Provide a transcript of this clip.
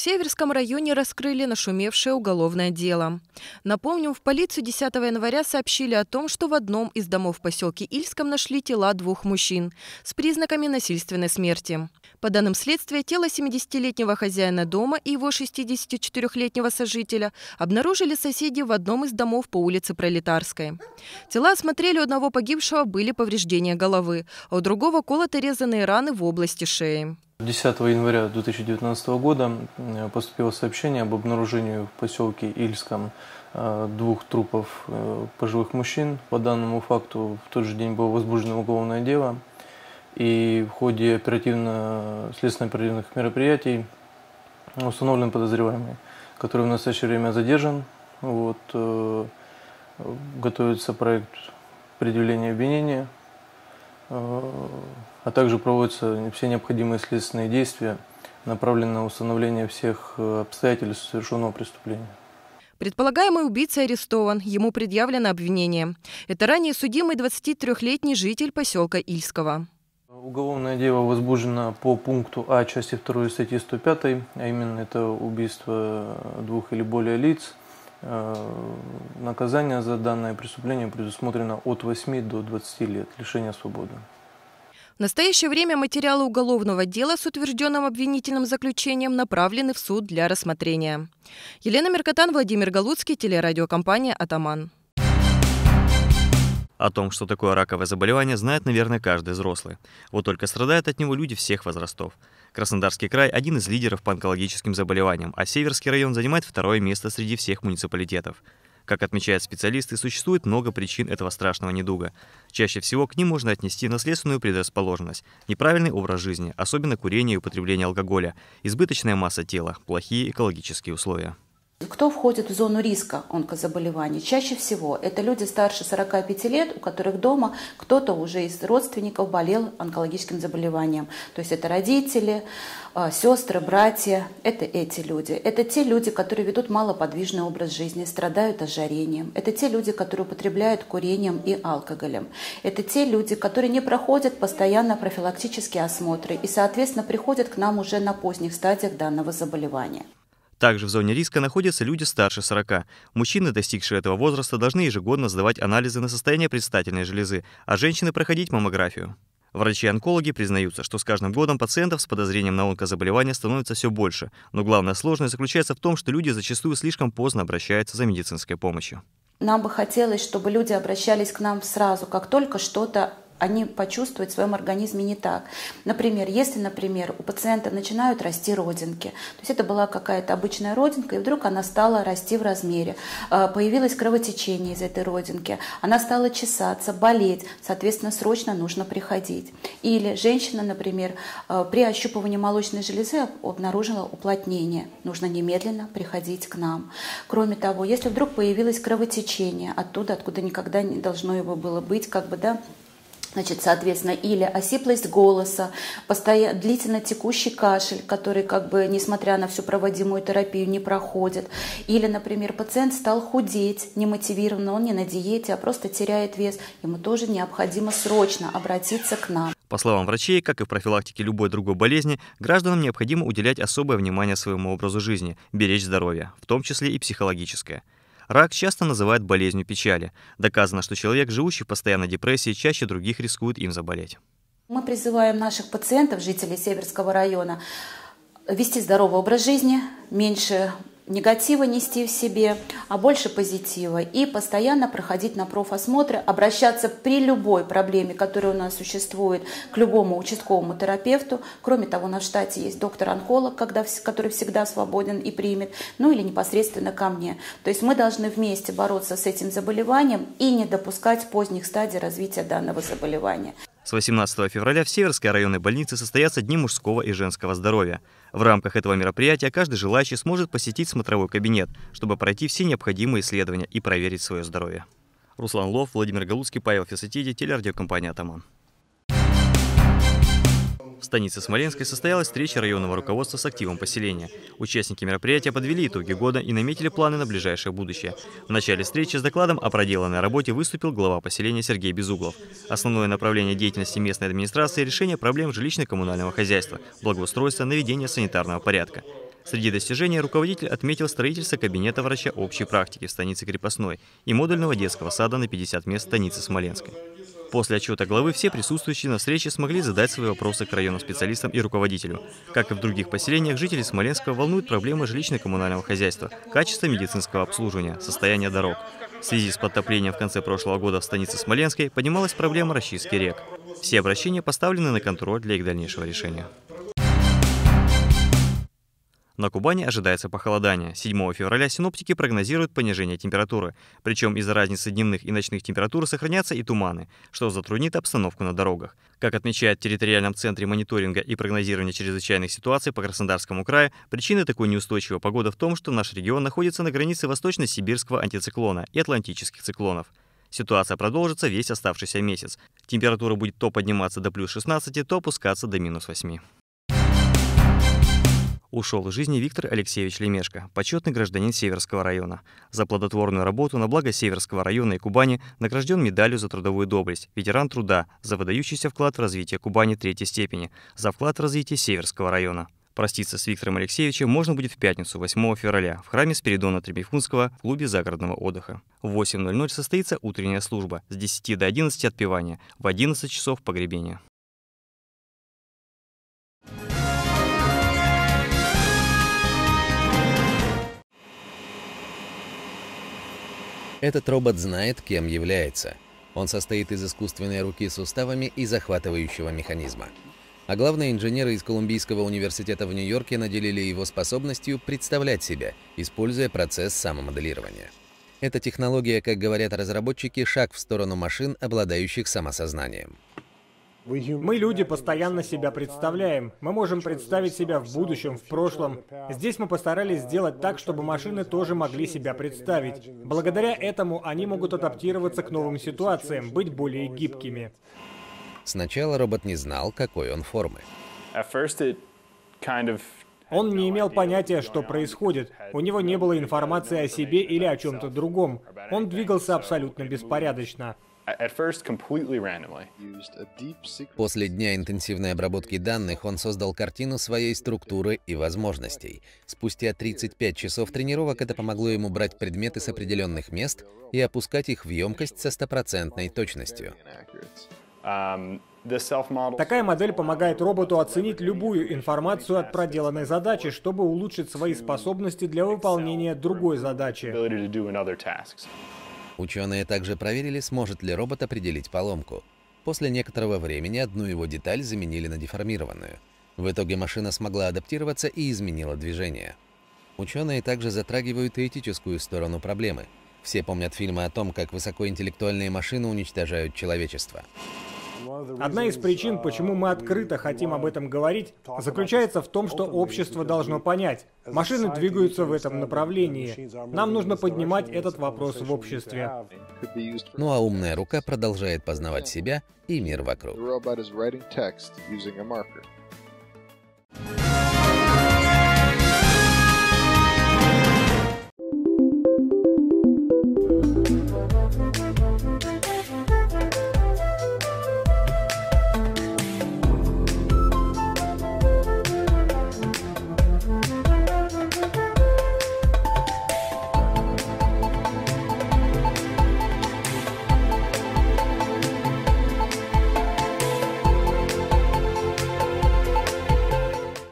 В Северском районе раскрыли нашумевшее уголовное дело. Напомним, в полицию 10 января сообщили о том, что в одном из домов в поселке Ильском нашли тела двух мужчин с признаками насильственной смерти. По данным следствия, тело 70-летнего хозяина дома и его 64-летнего сожителя обнаружили соседи в одном из домов по улице Пролетарской. Тела осмотрели у одного погибшего были повреждения головы, а у другого колото-резанные раны в области шеи. 10 января 2019 года э, поступило сообщение об обнаружении в поселке Ильском э, двух трупов э, пожилых мужчин. По данному факту в тот же день было возбуждено уголовное дело. И в ходе оперативно-следственно-оперативных мероприятий установлен подозреваемый, который в настоящее время задержан. Вот, готовится проект предъявления обвинения а также проводятся все необходимые следственные действия, направленные на установление всех э, обстоятельств совершенного преступления. Предполагаемый убийца арестован. Ему предъявлено обвинение. Это ранее судимый 23-летний житель поселка Ильского. Уголовное дело возбуждено по пункту А части 2 статьи 105, а именно это убийство двух или более лиц. Э, наказание за данное преступление предусмотрено от 8 до 20 лет лишения свободы. В настоящее время материалы уголовного дела с утвержденным обвинительным заключением направлены в суд для рассмотрения. Елена Меркотан, Владимир Галуцкий, телерадиокомпания «Атаман». О том, что такое раковое заболевание, знает, наверное, каждый взрослый. Вот только страдают от него люди всех возрастов. Краснодарский край – один из лидеров по онкологическим заболеваниям, а Северский район занимает второе место среди всех муниципалитетов – как отмечают специалисты, существует много причин этого страшного недуга. Чаще всего к ним можно отнести наследственную предрасположенность, неправильный образ жизни, особенно курение и употребление алкоголя, избыточная масса тела, плохие экологические условия. Кто входит в зону риска онкозаболеваний? Чаще всего это люди старше 45 лет, у которых дома кто-то уже из родственников болел онкологическим заболеванием. То есть это родители, а, сестры, братья, это эти люди. Это те люди, которые ведут малоподвижный образ жизни, страдают ожирением. Это те люди, которые употребляют курением и алкоголем. Это те люди, которые не проходят постоянно профилактические осмотры и, соответственно, приходят к нам уже на поздних стадиях данного заболевания. Также в зоне риска находятся люди старше 40. Мужчины, достигшие этого возраста, должны ежегодно сдавать анализы на состояние предстательной железы, а женщины проходить маммографию. Врачи-онкологи признаются, что с каждым годом пациентов с подозрением на онкозаболевание становится все больше, но главная сложность заключается в том, что люди зачастую слишком поздно обращаются за медицинской помощью. Нам бы хотелось, чтобы люди обращались к нам сразу, как только что-то они почувствуют в своем организме не так. Например, если, например, у пациента начинают расти родинки, то есть это была какая-то обычная родинка, и вдруг она стала расти в размере, а, появилось кровотечение из этой родинки, она стала чесаться, болеть, соответственно, срочно нужно приходить. Или женщина, например, а, при ощупывании молочной железы обнаружила уплотнение, нужно немедленно приходить к нам. Кроме того, если вдруг появилось кровотечение оттуда, откуда никогда не должно его было быть, как бы, да, Значит, соответственно, или осиплость голоса, постоянно, длительно текущий кашель, который, как бы, несмотря на всю проводимую терапию, не проходит. Или, например, пациент стал худеть не немотивированно, он не на диете, а просто теряет вес. Ему тоже необходимо срочно обратиться к нам. По словам врачей, как и в профилактике любой другой болезни, гражданам необходимо уделять особое внимание своему образу жизни, беречь здоровье, в том числе и психологическое. Рак часто называют болезнью печали. Доказано, что человек, живущий в постоянной депрессии, чаще других рискует им заболеть. Мы призываем наших пациентов, жителей Северского района, вести здоровый образ жизни, меньше негатива нести в себе, а больше позитива. И постоянно проходить на профосмотры, обращаться при любой проблеме, которая у нас существует, к любому участковому терапевту. Кроме того, на штате есть доктор-онколог, который всегда свободен и примет, ну или непосредственно ко мне. То есть мы должны вместе бороться с этим заболеванием и не допускать поздних стадий развития данного заболевания. С 18 февраля в Северской районной больнице состоятся Дни мужского и женского здоровья. В рамках этого мероприятия каждый желающий сможет посетить смотровой кабинет, чтобы пройти все необходимые исследования и проверить свое здоровье. Руслан Лов, Владимир Галуцкий, Павел Фесатиди, телерадиокомпания «Атаман» станице Смоленской состоялась встреча районного руководства с активом поселения. Участники мероприятия подвели итоги года и наметили планы на ближайшее будущее. В начале встречи с докладом о проделанной работе выступил глава поселения Сергей Безуглов. Основное направление деятельности местной администрации – решение проблем жилищно-коммунального хозяйства, благоустройства, наведения санитарного порядка. Среди достижений руководитель отметил строительство кабинета врача общей практики в станице Крепостной и модульного детского сада на 50 мест в станице Смоленской. После отчета главы все присутствующие на встрече смогли задать свои вопросы к районным специалистам и руководителю. Как и в других поселениях, жители Смоленска волнуют проблемы жилищно-коммунального хозяйства, качество медицинского обслуживания, состояние дорог. В связи с подтоплением в конце прошлого года в станице Смоленской поднималась проблема расчистки рек. Все обращения поставлены на контроль для их дальнейшего решения. На Кубани ожидается похолодание. 7 февраля синоптики прогнозируют понижение температуры. Причем из-за разницы дневных и ночных температур сохранятся и туманы, что затруднит обстановку на дорогах. Как отмечает в территориальном центре мониторинга и прогнозирования чрезвычайных ситуаций по Краснодарскому краю, причина такой неустойчивой погоды в том, что наш регион находится на границе восточно-сибирского антициклона и атлантических циклонов. Ситуация продолжится весь оставшийся месяц. Температура будет то подниматься до плюс 16, то опускаться до минус 8. Ушел из жизни Виктор Алексеевич Лемешко, почетный гражданин Северского района. За плодотворную работу на благо Северского района и Кубани награжден медалью за трудовую доблесть, ветеран труда, за выдающийся вклад в развитие Кубани третьей степени, за вклад в развитие Северского района. Проститься с Виктором Алексеевичем можно будет в пятницу, 8 февраля, в храме Спиридона Требихунского в клубе загородного отдыха. В 8.00 состоится утренняя служба, с 10 до 11 отпевания, в 11 часов погребения. Этот робот знает, кем является. Он состоит из искусственной руки с суставами и захватывающего механизма. А главные инженеры из Колумбийского университета в Нью-Йорке наделили его способностью представлять себя, используя процесс самомоделирования. Эта технология, как говорят разработчики, шаг в сторону машин, обладающих самосознанием. Мы, люди, постоянно себя представляем. Мы можем представить себя в будущем, в прошлом. Здесь мы постарались сделать так, чтобы машины тоже могли себя представить. Благодаря этому они могут адаптироваться к новым ситуациям, быть более гибкими. Сначала робот не знал, какой он формы. Он не имел понятия, что происходит. У него не было информации о себе или о чем-то другом. Он двигался абсолютно беспорядочно. После дня интенсивной обработки данных он создал картину своей структуры и возможностей. Спустя 35 часов тренировок это помогло ему брать предметы с определенных мест и опускать их в емкость со стопроцентной точностью. Um, Такая модель помогает роботу оценить любую информацию от проделанной задачи, чтобы улучшить свои способности для выполнения другой задачи. Ученые также проверили, сможет ли робот определить поломку. После некоторого времени одну его деталь заменили на деформированную. В итоге машина смогла адаптироваться и изменила движение. Ученые также затрагивают этическую сторону проблемы. Все помнят фильмы о том, как высокоинтеллектуальные машины уничтожают человечество. Одна из причин, почему мы открыто хотим об этом говорить, заключается в том, что общество должно понять, машины двигаются в этом направлении. Нам нужно поднимать этот вопрос в обществе. Ну а умная рука продолжает познавать себя и мир вокруг.